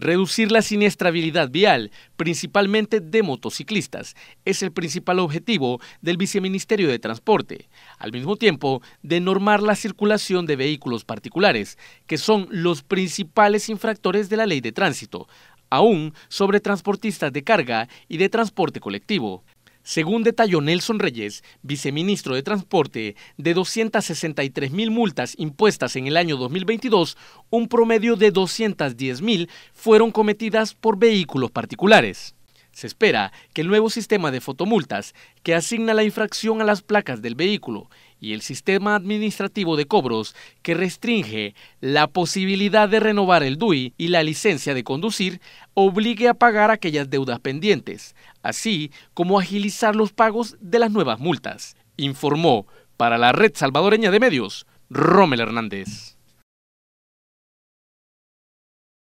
Reducir la siniestrabilidad vial, principalmente de motociclistas, es el principal objetivo del Viceministerio de Transporte, al mismo tiempo de normar la circulación de vehículos particulares, que son los principales infractores de la ley de tránsito, aún sobre transportistas de carga y de transporte colectivo. Según detalló Nelson Reyes, viceministro de Transporte, de 263 mil multas impuestas en el año 2022, un promedio de 210 mil fueron cometidas por vehículos particulares. Se espera que el nuevo sistema de fotomultas, que asigna la infracción a las placas del vehículo y el sistema administrativo de cobros que restringe la posibilidad de renovar el DUI y la licencia de conducir obligue a pagar aquellas deudas pendientes, así como agilizar los pagos de las nuevas multas, informó para la red salvadoreña de medios Rommel Hernández.